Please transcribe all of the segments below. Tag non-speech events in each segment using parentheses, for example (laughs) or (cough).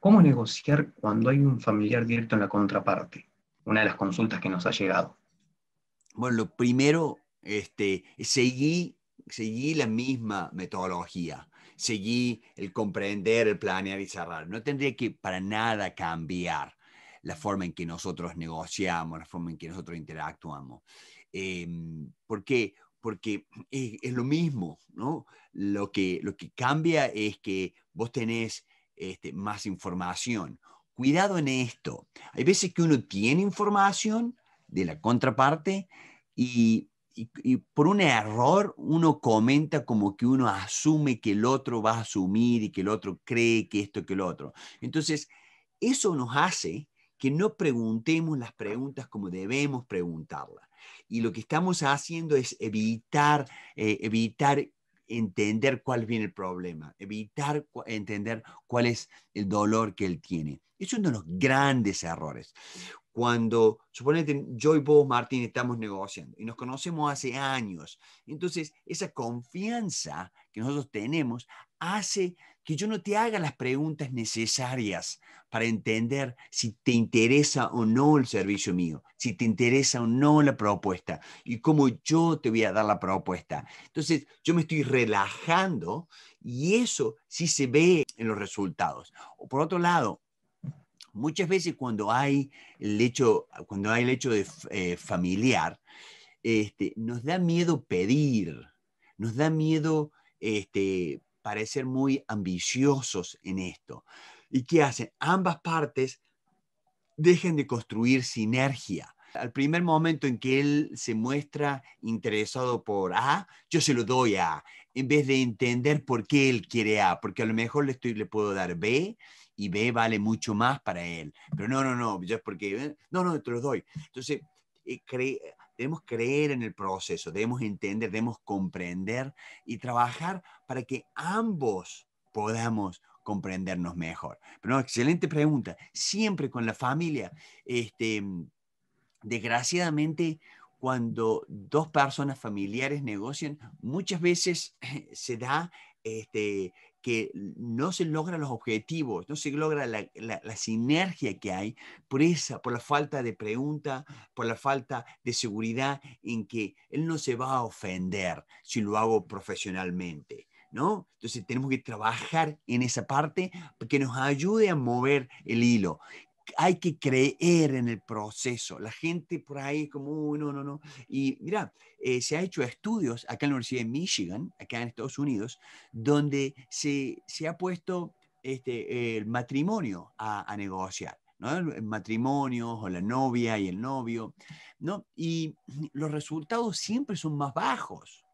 ¿Cómo negociar cuando hay un familiar directo en la contraparte? Una de las consultas que nos ha llegado. Bueno, lo primero, este, seguí, seguí la misma metodología. Seguí el comprender, el planear y cerrar. No tendría que para nada cambiar la forma en que nosotros negociamos, la forma en que nosotros interactuamos. Em, ¿Por qué? Porque es, lo mismo, ¿no? Lo que, lo que cambia es que vos tenés este, más información. Cuidado en esto. Hay veces que uno tiene información de la contraparte y, por un error uno comenta como que uno asume que el otro va a asumir y que el otro cree que esto, que el otro. Entonces, eso nos hace que no preguntemos las preguntas como debemos preguntarlas. Y lo que estamos haciendo es evitar, eh, evitar entender cuál viene el problema, evitar entender cuál es el dolor que él tiene. Es uno de los grandes errores. Cuando, suponete, yo y vos, Martín, estamos negociando y nos conocemos hace años, entonces esa confianza que nosotros tenemos hace que yo no te haga las preguntas necesarias para entender si te interesa o no el servicio mío, si te interesa o no la propuesta y cómo yo te voy a dar la propuesta. Entonces, yo me estoy relajando y eso sí se ve en los resultados. O por otro lado, muchas veces cuando hay el hecho, cuando hay el hecho de eh, familiar, este, nos da miedo pedir, nos da miedo este, parecer muy ambiciosos en esto. ¿Y qué hacen? Ambas partes dejen de construir sinergia. Al primer momento en que él se muestra interesado por A, yo se lo doy a A, en vez de entender por qué él quiere A, porque a lo mejor le, estoy, le puedo dar B y B vale mucho más para él. Pero no, no, no, ya porque, eh, no, no, te lo doy. Entonces, eh, cree debemos creer en el proceso, debemos entender, debemos comprender y trabajar para que ambos podamos comprendernos mejor. Pero excelente pregunta. Siempre con la familia, este, desgraciadamente, cuando dos personas familiares negocian, muchas veces (laughs) se da este, que no se logran los objetivos, no se logra la, sinergia que hay por esa, por la falta de pregunta, por la falta de seguridad en que él no se va a ofender si lo hago profesionalmente. ¿No? Entonces tenemos que trabajar en esa parte que nos ayude a mover el hilo hay que creer en el proceso. La gente por ahí como, no, no, no. Y mira, eh, se ha hecho estudios acá en la Universidad de Michigan, acá en Estados Unidos, donde se, ha puesto este, el matrimonio a, negociar. ¿no? El matrimonio o la novia y el novio, ¿no? Y (clears throat) los resultados siempre son más bajos.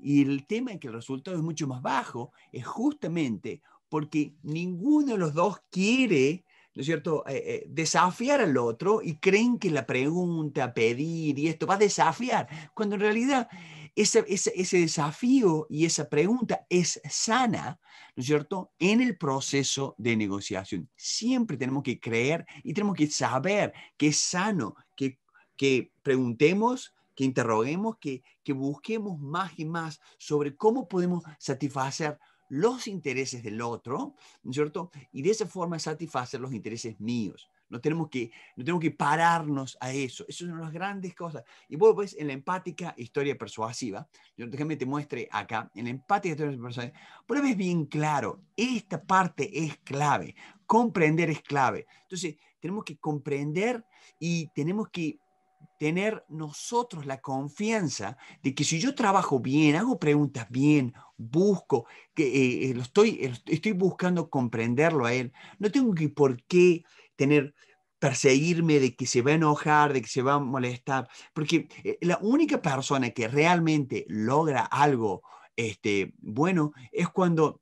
Y el tema en que el resultado es mucho más bajo es justamente porque ninguno de los dos quiere ¿no es cierto?, eh, eh, desafiar al otro y creen que la pregunta, pedir y esto va a desafiar, cuando en realidad ese, ese, desafío y esa pregunta es sana, ¿no es cierto?, en el proceso de negociación. Siempre tenemos que creer y tenemos que saber que es sano, que, que preguntemos, que interroguemos, que, que busquemos más y más sobre cómo podemos satisfacer los intereses del otro, ¿no es cierto? Y de esa forma satisfacer los intereses míos. No tenemos que, no que pararnos a eso. Eso es una de las grandes cosas. Y vos pues en la empática historia persuasiva, yo déjame te muestre acá, en la empática historia persuasiva, pero ves bien claro, esta parte es clave, comprender es clave. Entonces, tenemos que comprender y tenemos que tener nosotros la confianza de que si yo trabajo bien, hago preguntas bien, busco, que eh, eh, lo estoy, eh, estoy buscando comprenderlo a él, no tengo que por qué tener perseguirme de que se va a enojar, de que se va a molestar, porque la única persona que realmente logra algo este, bueno es cuando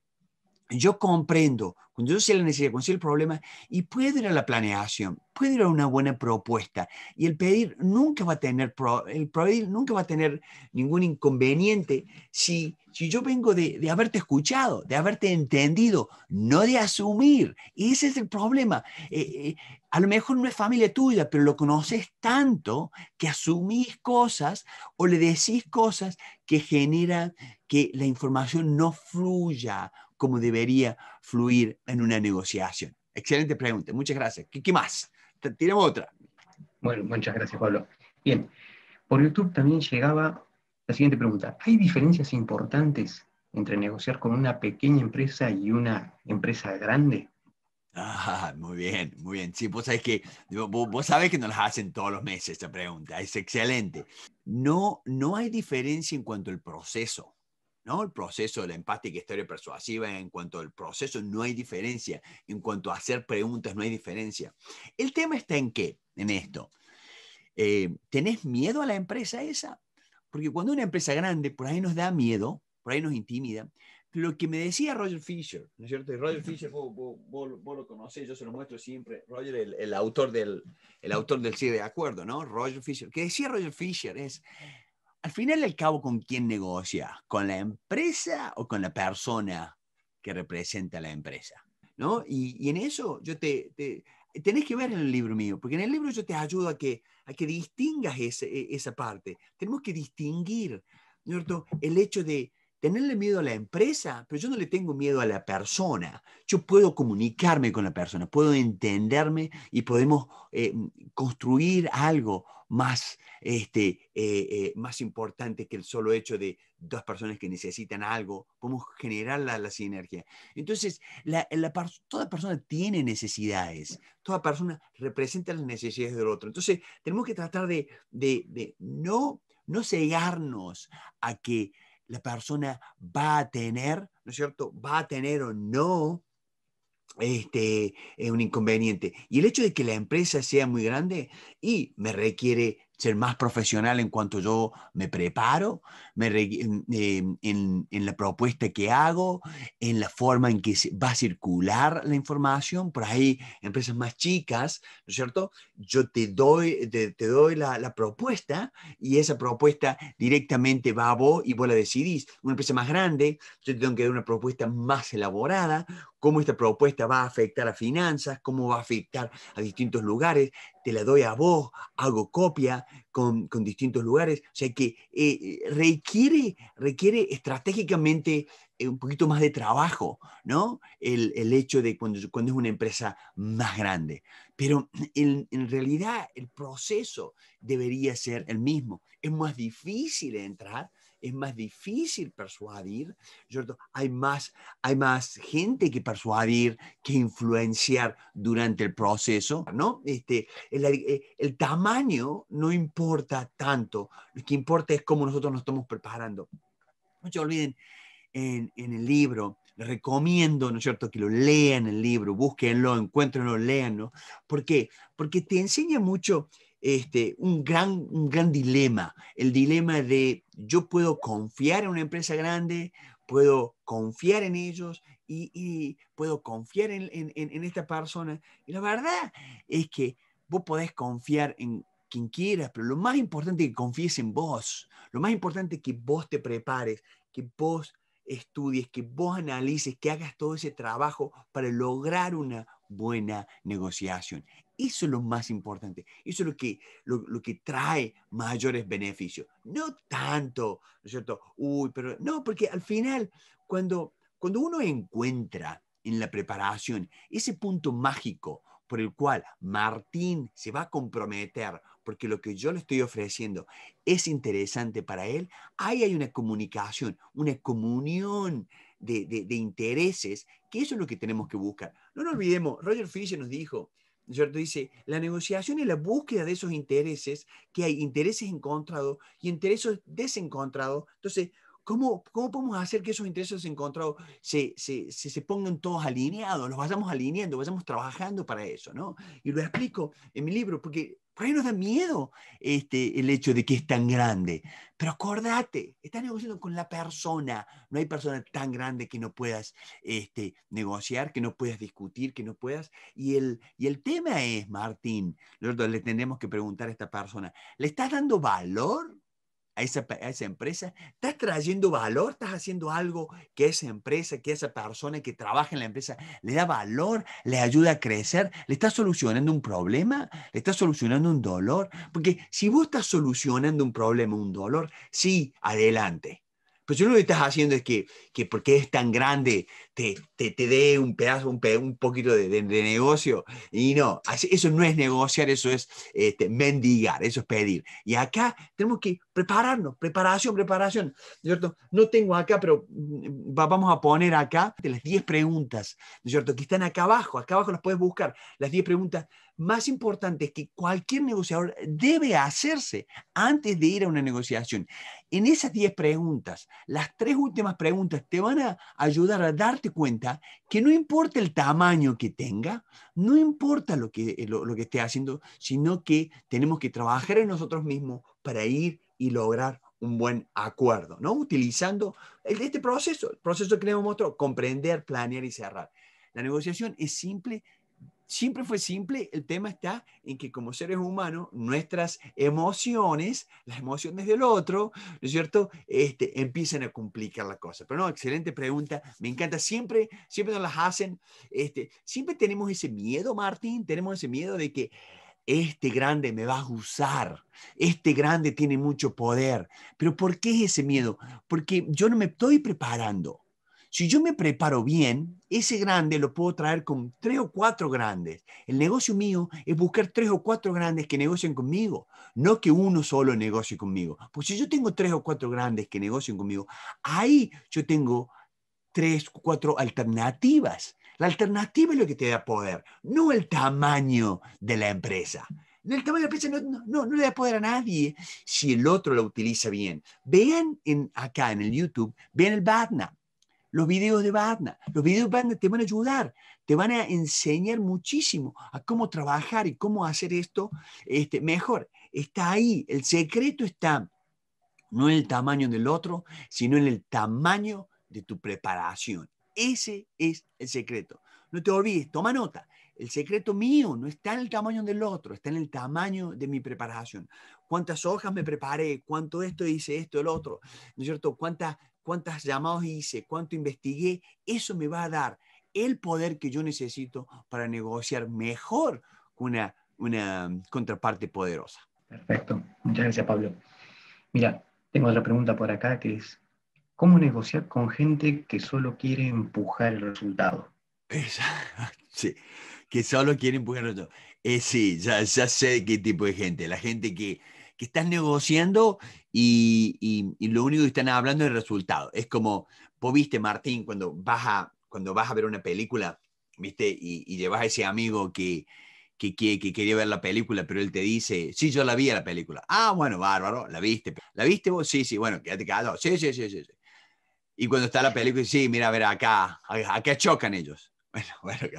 yo comprendo, cuando yo sé la necesidad, cuando el problema, y puedo ir a la planeación, puedo ir a una buena propuesta, y el pedir nunca va a tener, el nunca va a tener ningún inconveniente si, yo vengo de, haberte escuchado, de haberte entendido, no de asumir. Y ese es el problema. Eh, eh, a lo mejor no es familia tuya, pero lo conoces tanto que asumís cosas o le decís cosas que generan que la información no fluya ¿Cómo debería fluir en una negociación? Excelente pregunta, muchas gracias. ¿Qué, más? Tiremos otra. Bueno, muchas gracias, Pablo. Bien, por YouTube también llegaba la siguiente pregunta. ¿Hay diferencias importantes entre negociar con una pequeña empresa y una empresa grande? Ah, muy bien, muy bien. Sí, vos sabés que, vos, que nos las hacen todos los meses esta pregunta. Es excelente. No, no hay diferencia en cuanto al proceso. El proceso de la empática historia persuasiva, en cuanto al proceso no hay diferencia, en cuanto a hacer preguntas no hay diferencia. El tema está en qué, en esto. Eh, ¿Tenés miedo a la empresa esa? Porque cuando una empresa grande, por ahí nos da miedo, por ahí nos intimida. Lo que me decía Roger Fisher, ¿no es cierto? Y Roger Fisher, vos, lo conocés, yo se lo muestro siempre. Roger, el, autor del el autor del sí de acuerdo, ¿no? Roger Fisher. Que decía Roger Fisher es, al final al cabo, ¿con quién negocia? ¿Con la empresa o con la persona que representa la empresa? ¿No? Y, en eso yo te, tenés que ver en el libro mío, porque en el libro yo te ayudo a que, a que distingas e, esa parte. Tenemos que distinguir ¿no? el hecho de, tenerle miedo a la empresa, pero yo no le tengo miedo a la persona. Yo puedo comunicarme con la persona, puedo entenderme y podemos eh, construir algo más, este, eh, eh, más importante que el solo hecho de dos personas que necesitan algo. Podemos generar la, sinergia. Entonces, la, toda persona tiene necesidades, toda persona representa las necesidades del otro. Entonces, tenemos que tratar de, no, no cegarnos a que la persona va a tener, ¿no es cierto? Va a tener o no este, eh, un inconveniente. Y el hecho de que la empresa sea muy grande y me requiere ser más profesional en cuanto yo me preparo, me, em, en, la propuesta que hago, en la forma en que va a circular la información. Por ahí, empresas más chicas, ¿no es cierto? Yo te doy, te, doy la, la, propuesta y esa propuesta directamente va a vos y vos la decidís. Una empresa más grande, yo tengo que dar una propuesta más elaborada, cómo esta propuesta va a afectar a finanzas, cómo va a afectar a distintos lugares, te la doy a vos, hago copia con, distintos lugares, o sea que eh, requiere, estratégicamente eh, un poquito más de trabajo, ¿no? El, hecho de cuando, es una empresa más grande, pero (clears throat) en realidad el proceso debería ser el mismo, es más difícil entrar es más difícil persuadir, ¿cierto? Hay más, hay más gente que persuadir, que influenciar durante el proceso, ¿no? Este, el, eh, el tamaño no importa tanto, lo que importa es cómo nosotros nos estamos preparando. No se olviden, en, en el libro, les recomiendo, ¿no es cierto?, que lo lean el libro, búsquenlo, encuentrenlo, leanlo. ¿Por qué? Porque te enseña mucho este, un, gran, un gran dilema, el dilema de yo puedo confiar en una empresa grande, puedo confiar en ellos y, puedo confiar en, en, en, esta persona. Y la verdad es que vos podés confiar en quien quieras, pero lo más importante es que confíes en vos, lo más importante es que vos te prepares, que vos estudies, que vos analices, que hagas todo ese trabajo para lograr una buena negociación. Eso es lo más importante. Eso es lo que, lo, que trae mayores beneficios. No tanto, ¿no es cierto? Uy, pero no, porque al final, cuando, cuando uno encuentra en la preparación ese punto mágico por el cual Martín se va a comprometer, porque lo que yo le estoy ofreciendo es interesante para él, ahí hay una comunicación, una comunión de, de, de intereses, que eso es lo que tenemos que buscar. No nos olvidemos, Roger Fisher nos dijo, ¿cierto? Dice, la negociación y la búsqueda de esos intereses, que hay intereses encontrados y intereses desencontrados. Entonces, ¿cómo, cómo podemos hacer que esos intereses encontrados se, se, se, se pongan todos alineados? Los vayamos alineando, vayamos trabajando para eso, ¿no? Y lo explico en mi libro, porque por ahí nos da miedo este, el hecho de que es tan grande. Pero acordate, estás negociando con la persona. No hay persona tan grande que no puedas este, negociar, que no puedas discutir, que no puedas. Y el, y el tema es, Martín, le tenemos que preguntar a esta persona, ¿le estás dando valor a esa, empresa, estás trayendo valor, estás haciendo algo que esa empresa, que esa persona que trabaja en la empresa le da valor, le ayuda a crecer, le estás solucionando un problema, le estás solucionando un dolor, porque si vos estás solucionando un problema, un dolor, sí, adelante, pues si lo que estás haciendo es que, que porque es tan grande, te, te, te dé un pedazo, un, un poquito de, de, negocio. Y no, eso no es negociar, eso es este, mendigar, eso es pedir. Y acá tenemos que prepararnos, preparación, preparación. No tengo acá, pero mm, vamos a poner acá las 10 preguntas, ¿cierto? Que están acá abajo, acá abajo las puedes buscar, las 10 preguntas más importantes que cualquier negociador debe hacerse antes de ir a una negociación. En esas 10 preguntas, las tres últimas preguntas te van a ayudar a darte cuenta que no importa el tamaño que tenga, no importa lo que, eh, lo, que esté haciendo, sino que tenemos que trabajar en nosotros mismos para ir y lograr un buen acuerdo, ¿no? Utilizando este proceso, el proceso que le hemos mostrado, comprender, planear y cerrar. La negociación es simple, siempre fue simple. El tema está en que como seres humanos, nuestras emociones, las emociones del otro, ¿no es cierto?, este, empiezan a complicar la cosa. Pero no, excelente pregunta, me encanta. Siempre, siempre nos las hacen. Este, siempre tenemos ese miedo, Martín, tenemos ese miedo de que este grande me va a usar, este grande tiene mucho poder. Pero ¿por qué ese miedo? Porque yo no me estoy preparando. Si yo me preparo bien, ese grande lo puedo traer con tres o cuatro grandes. El negocio mío es buscar tres o cuatro grandes que negocien conmigo, no que uno solo negocie conmigo. Porque si yo tengo tres o cuatro grandes que negocien conmigo, ahí yo tengo tres o cuatro alternativas. La alternativa es lo que te da poder, no el tamaño de la empresa. El tamaño de la empresa no, no, le da poder a nadie si el otro lo utiliza bien. Vean en, acá en el YouTube, vean el Batna los videos de Badna Los videos de te van a ayudar, te van a enseñar muchísimo a cómo trabajar y cómo hacer esto este, mejor. Está ahí, el secreto está no en el tamaño del otro, sino en el tamaño de tu preparación. Ese es el secreto. No te olvides, toma nota. El secreto mío no está en el tamaño del otro, está en el tamaño de mi preparación. ¿Cuántas hojas me preparé? ¿Cuánto esto hice, esto, el otro? ¿No es cierto? ¿Cuántas cuántas llamados hice, cuánto investigué, eso me va a dar el poder que yo necesito para negociar mejor una, una mm, contraparte poderosa. Perfecto, muchas gracias Pablo. Mira, tengo otra pregunta por acá que es, ¿cómo negociar con gente que solo quiere empujar el resultado? (laughs) sí, que solo quiere empujar el resultado. Eh, sí, ya sé qué tipo de gente, la gente que que están negociando y, y, lo único que están hablando es el resultado. Es como, vos viste, Martín, cuando vas a, cuando vas a ver una película, viste, y, llevas a ese amigo que, que, que, quería ver la película, pero él te dice, sí, yo la vi a la película. Ah, bueno, bárbaro, la viste. ¿La viste vos? Sí, sí, bueno, quédate callado. Sí, sí, sí, sí. sí. Y cuando está la película, sí, mira, a ver, acá, acá chocan ellos. Bueno, (laughs) bueno,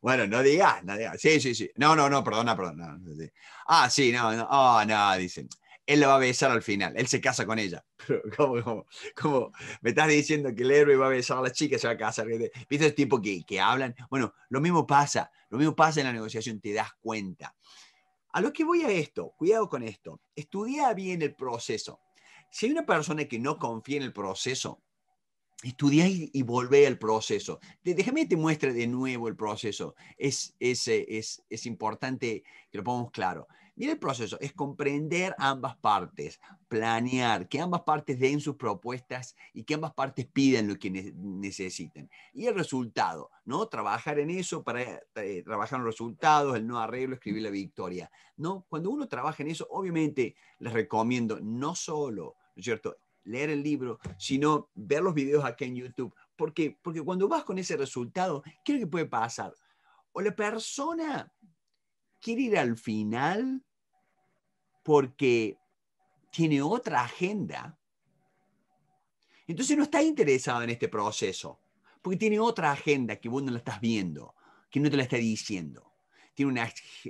Bueno, no digas, no digas. Sí, sí, sí. No, no, no, perdona, perdona. Ah, sí, no, no. Ah, no, dicen. Él la va a besar al final. Él se casa con ella. (laughs) ¿cómo, cómo, me estás diciendo que el héroe va a besar a la chica, se va a casar? ¿Viste el tipo que, que hablan? Bueno, lo mismo pasa. Lo mismo pasa en la negociación, te das cuenta. A lo que voy a esto, cuidado con esto. Estudia bien el proceso. Si hay una persona que no confía en el proceso, Estudiar y, volver al proceso. Déjame que te muestre de nuevo el proceso. Es, eh, es, es, importante que lo pongamos claro. Mira el proceso, es comprender ambas partes, planear, que ambas partes den sus propuestas y que ambas partes pidan lo que necesiten. Y el resultado, ¿no? Trabajar en eso, para eh, trabajar en los resultados, el no arreglo, escribir la victoria, ¿no? Cuando uno trabaja en eso, obviamente les recomiendo no solo, ¿no es cierto?, leer el libro, sino ver los videos aquí en YouTube. ¿Por Porque cuando vas con ese resultado, ¿qué es lo que puede pasar? O la persona quiere ir al final porque tiene otra agenda. Entonces no está interesado en este proceso, porque tiene otra agenda que vos no la estás viendo, que no te la está diciendo tiene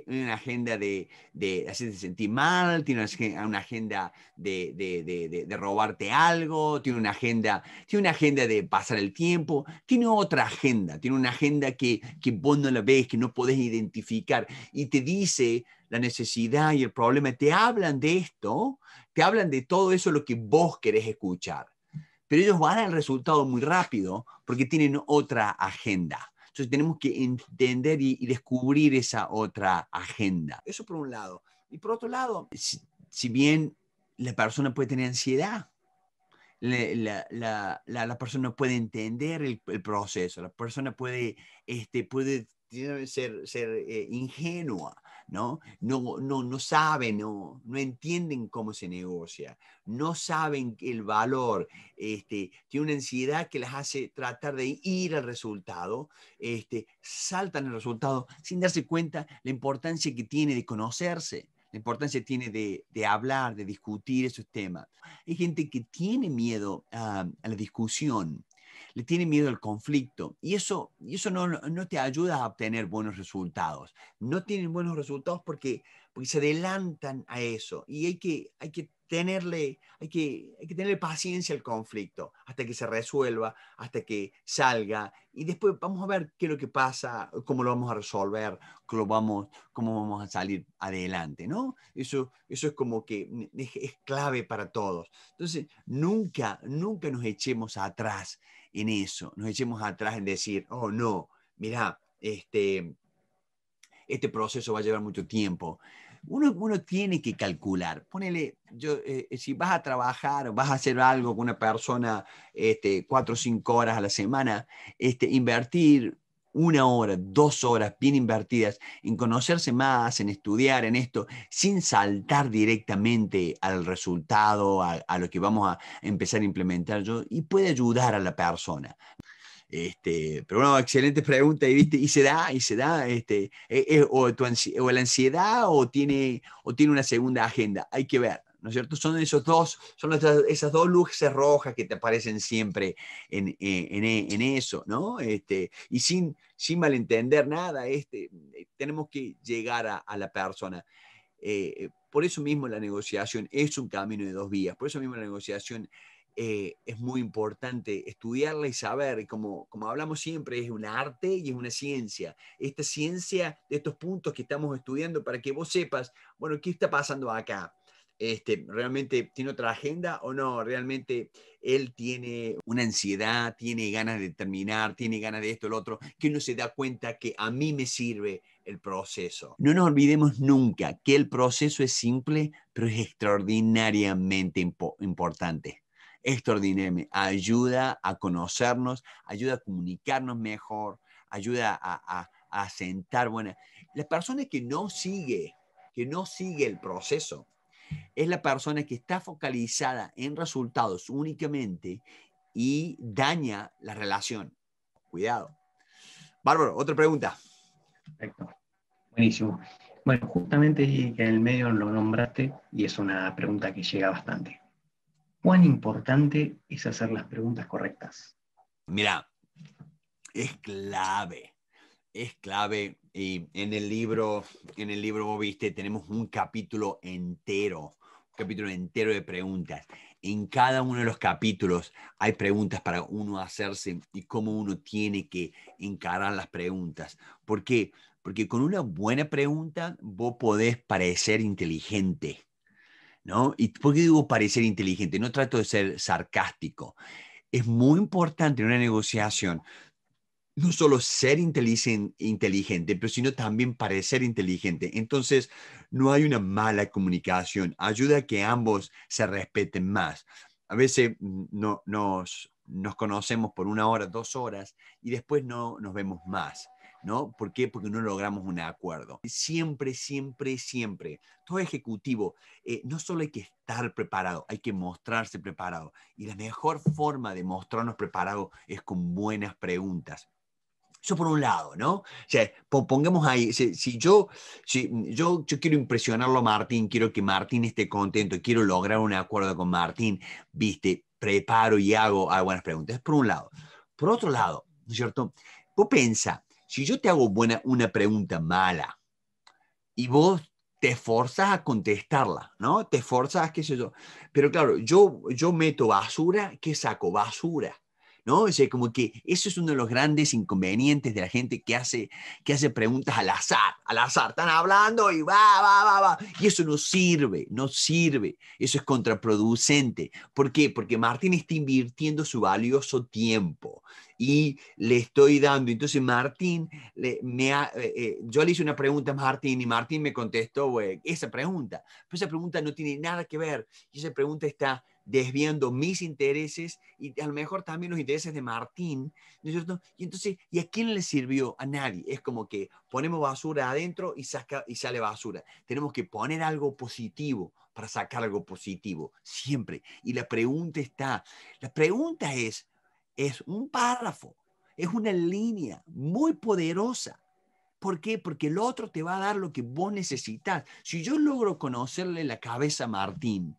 una, agenda de, de, hacerte sentir mal, tiene una, agenda de, robarte algo, tiene una, agenda, tiene una agenda de pasar el tiempo, tiene otra agenda, tiene una agenda que, que vos no la ves, que no podés identificar y te dice la necesidad y el problema, te hablan de esto, te hablan de todo eso lo que vos querés escuchar. Pero ellos van al resultado muy rápido porque tienen otra agenda. Entonces tenemos que entender y, descubrir esa otra agenda. Eso por un lado. Y por otro lado, si, bien la persona puede tener ansiedad, la, la, la, la persona puede entender el, el, proceso, la persona puede, este, puede tienen ser, ser eh, ingenua, ¿no? No, no, no saben, no, no entienden cómo se negocia, no saben el valor, este, tienen una ansiedad que las hace tratar de ir al resultado, este, saltan el resultado sin darse cuenta la importancia que tiene de conocerse, la importancia que tiene de, de hablar, de discutir esos temas. Hay gente que tiene miedo ah, a la discusión, le tiene miedo al conflicto y eso, y eso no, te ayuda a obtener buenos resultados. No tienen buenos resultados porque, porque se adelantan a eso y hay que, hay que tenerle, hay que, que paciencia al conflicto hasta que se resuelva, hasta que salga y después vamos a ver qué es lo que pasa, cómo lo vamos a resolver, cómo, vamos, cómo vamos a salir adelante, ¿no? Eso, eso es como que es, es clave para todos. Entonces, nunca, nunca nos echemos atrás en eso, nos echemos atrás en decir, oh no, mira, este, este proceso va a llevar mucho tiempo. Uno, uno tiene que calcular, ponele, yo, eh, eh, si vas a trabajar, vas a hacer algo con una persona este, cuatro o cinco horas a la semana, este, invertir una hora, dos horas bien invertidas en conocerse más, en estudiar, en esto, sin saltar directamente al resultado, a, lo que vamos a empezar a implementar yo, y puede ayudar a la persona. Este, pero bueno, excelente pregunta, y, ¿viste? y se da, y se da, este, e, e, o, o la ansiedad o tiene, o tiene una segunda agenda, hay que ver. ¿no es cierto? Son esos dos, son esas dos luces rojas que te aparecen siempre en, en, eso, ¿no? Este, y sin, sin malentender nada, este, tenemos que llegar a, a la persona. Eh, por eso mismo la negociación es un camino de dos vías, por eso mismo la negociación eh, es muy importante estudiarla y saber, como, como hablamos siempre, es un arte y es una ciencia. Esta ciencia de estos puntos que estamos estudiando para que vos sepas, bueno, ¿qué está pasando acá? este, realmente tiene otra agenda o no, realmente él tiene una ansiedad, tiene ganas de terminar, tiene ganas de esto, el otro, que no se da cuenta que a mí me sirve el proceso. No nos olvidemos nunca que el proceso es simple, pero es extraordinariamente importante extraordinariamente Ayuda a conocernos, ayuda a comunicarnos mejor, ayuda a, a, sentar buena. Las personas que no sigue, que no sigue el proceso, es la persona que está focalizada en resultados únicamente y daña la relación. Cuidado. Bárbaro, otra pregunta. Perfecto. Buenísimo. Bueno, justamente en el medio lo nombraste y es una pregunta que llega bastante. ¿Cuán importante es hacer las preguntas correctas? Mira, es clave, es clave y en el libro, en el libro, vos viste, tenemos un capítulo entero, un capítulo entero de preguntas. En cada uno de los capítulos hay preguntas para uno hacerse y cómo uno tiene que encarar las preguntas. ¿Por qué? Porque con una buena pregunta vos podés parecer inteligente. ¿No? ¿Y por qué digo parecer inteligente? No trato de ser sarcástico. Es muy importante en una negociación no solo ser inteligente, pero sino también parecer inteligente. Entonces, no hay una mala comunicación. Ayuda a que ambos se respeten más. A veces mm, no, nos, conocemos por una hora, dos horas y después no nos vemos más. ¿no? ¿Por qué? Porque no logramos un acuerdo. Siempre, siempre, siempre, todo ejecutivo, eh, no solo hay que estar preparado, hay que mostrarse preparado. Y la mejor forma de mostrarnos preparado es con buenas preguntas. Eso por un lado, ¿no? O sea, pongamos ahí, si, yo, si, mm, yo, yo quiero impresionarlo a Martín, quiero que Martín esté contento, quiero lograr un acuerdo con Martín, viste, preparo y hago, algunas ah, preguntas, por un lado. Por otro lado, ¿no es cierto? Vos pensa, si yo te hago buena, una pregunta mala y vos te esforzas a contestarla, ¿no? Te esforzas, qué sé yo. Pero claro, yo, yo meto basura, ¿qué saco? Basura. ¿no? O como que eso es uno de los grandes inconvenientes de la gente que hace, que hace preguntas al azar, al azar, están hablando y va, va, va, va, y eso no sirve, no sirve, eso es contraproducente. ¿Por qué? Porque Martín está invirtiendo su valioso tiempo y le estoy dando. Entonces Martín, me eh, eh, yo le hice una pregunta a Martín y Martín me contestó esa pregunta, pero esa pregunta no tiene nada que ver, y esa pregunta está desviando mis intereses y a lo mejor también los intereses de Martín, ¿no es cierto? Y entonces, ¿y a quién le sirvió? A nadie. Es como que ponemos basura adentro y, saca, y sale basura. Tenemos que poner algo positivo para sacar algo positivo, siempre. Y la pregunta está, la pregunta es, es un párrafo, es una línea muy poderosa. ¿Por qué? Porque el otro te va a dar lo que vos necesitas. Si yo logro conocerle la cabeza a Martín,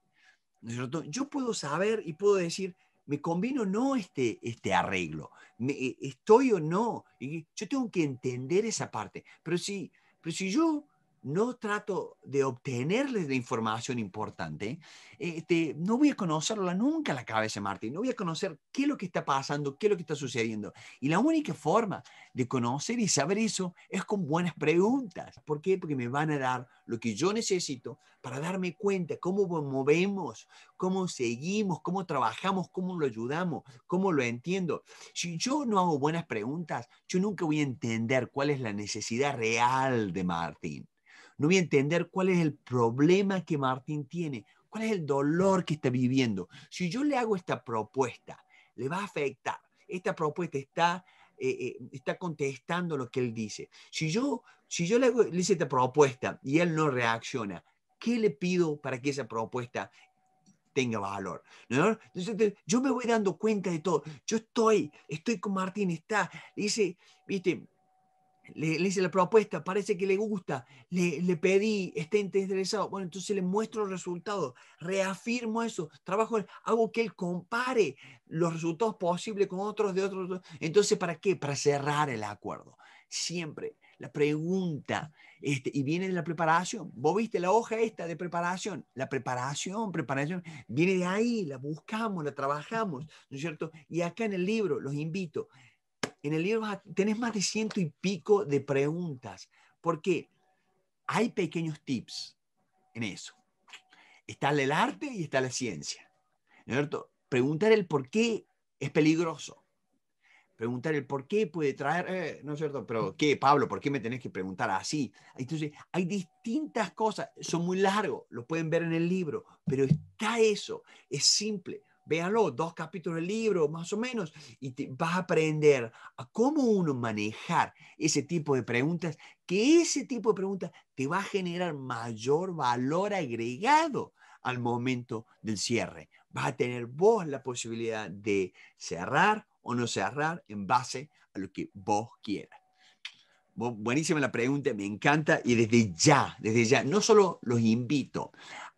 yo puedo saber y puedo decir, ¿me conviene o no este, este arreglo? ¿Me, eh, ¿Estoy o no? Y yo tengo que entender esa parte. Pero si, pero si yo no trato de obtenerles la información importante, este, no voy a conocerla nunca la cabeza de Martín, no voy a conocer qué es lo que está pasando, qué es lo que está sucediendo. Y la única forma de conocer y saber eso es con buenas preguntas. ¿Por qué? Porque me van a dar lo que yo necesito para darme cuenta cómo movemos, cómo seguimos, cómo trabajamos, cómo lo ayudamos, cómo lo entiendo. Si yo no hago buenas preguntas, yo nunca voy a entender cuál es la necesidad real de Martín. No voy a entender cuál es el problema que Martín tiene, cuál es el dolor que está viviendo. Si yo le hago esta propuesta, le va a afectar. Esta propuesta está, eh, eh, está contestando lo que él dice. Si yo, si yo le, hago, hice esta propuesta y él no reacciona, ¿qué le pido para que esa propuesta tenga valor. yo me voy dando cuenta de todo. Yo estoy, estoy con Martín, está, dice, viste, le, hice la propuesta, parece que le gusta, le, pedí, está interesado, bueno, entonces le muestro el resultado, reafirmo eso, trabajo, hago que él compare los resultados posibles con otros de otros. Entonces, ¿para qué? Para cerrar el acuerdo. Siempre la pregunta, este, y viene de la preparación. Vos viste la hoja esta de preparación, la preparación, preparación, viene de ahí, la buscamos, la trabajamos, ¿no es cierto? Y acá en el libro los invito, en el libro tenés más de ciento y pico de preguntas, porque hay pequeños tips en eso. Está el arte y está la ciencia. es cierto? Preguntar el por qué es peligroso. Preguntar el por qué puede traer, eh, ¿no es cierto? Pero ¿qué, Pablo? ¿Por qué me tenés que preguntar así? Entonces, hay distintas cosas, son muy largos, lo pueden ver en el libro, pero está eso, es simple véanlo, dos capítulos del libro, más o menos, y te, vas a aprender a cómo uno manejar ese tipo de preguntas, que ese tipo de preguntas te va a generar mayor valor agregado al momento del cierre. Vas a tener vos la posibilidad de cerrar o no cerrar en base a lo que vos quieras. Buenísima la pregunta, me encanta y desde ya, desde ya, no solo los invito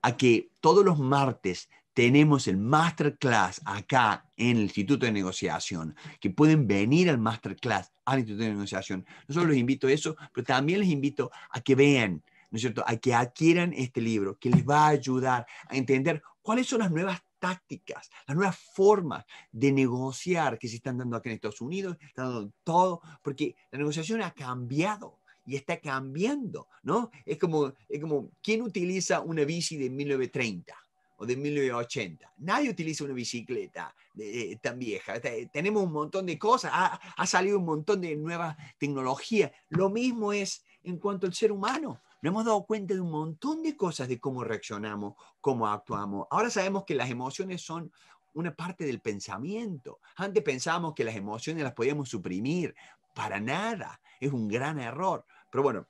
a que todos los martes tenemos el masterclass acá en el Instituto de Negociación, que pueden venir al masterclass al Instituto de Negociación. No solo los invito a eso, pero también les invito a que vean, ¿no es cierto?, a que adquieran este libro, que les va a ayudar a entender cuáles son las nuevas tácticas, las nuevas formas de negociar que se están dando acá en Estados Unidos, están dando todo, porque la negociación ha cambiado y está cambiando, ¿no? Es como, es como ¿quién utiliza una bici de 1930? o de 1980. Nadie utiliza una bicicleta eh, eh, tan vieja. Tenemos un montón de cosas, ha, ha salido un montón de nuevas tecnologías. Lo mismo es en cuanto al ser humano. Nos hemos dado cuenta de un montón de cosas de cómo reaccionamos, cómo actuamos. Ahora sabemos que las emociones son una parte del pensamiento. Antes pensábamos que las emociones las podíamos suprimir. Para nada. Es un gran error. Pero bueno,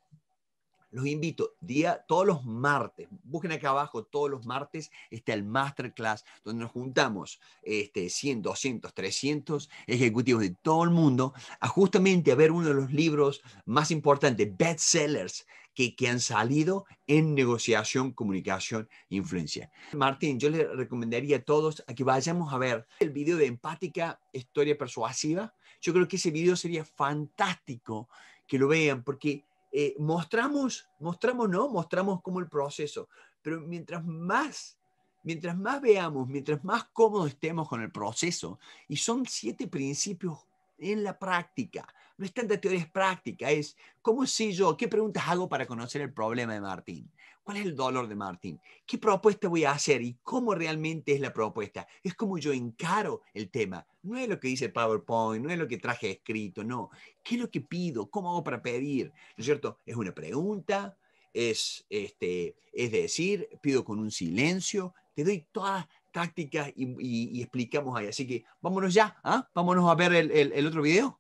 los invito día, todos los martes, busquen acá abajo, todos los martes está el masterclass donde nos juntamos este, 100, 200, 300 ejecutivos de todo el mundo a justamente a ver uno de los libros más importantes, bestsellers, que, que han salido en negociación, comunicación, influencia. Martín, yo le recomendaría a todos a que vayamos a ver el video de empática, historia persuasiva. Yo creo que ese video sería fantástico que lo vean porque eh, mostramos, mostramos, no, mostramos como el proceso, pero mientras más, mientras más veamos, mientras más cómodos estemos con el proceso, y son siete principios en la práctica. No es tanta teoría, es práctica. Es cómo si yo, qué preguntas hago para conocer el problema de Martín. ¿Cuál es el dolor de Martín? ¿Qué propuesta voy a hacer y cómo realmente es la propuesta? Es como yo encaro el tema. No es lo que dice PowerPoint, no es lo que traje escrito, no. ¿Qué es lo que pido? ¿Cómo hago para pedir? ¿No es cierto? Es una pregunta, es, este, es decir, pido con un silencio, te doy todas tácticas y, explicamos ahí. Así que vámonos ya, ¿ah? vámonos a ver el otro video.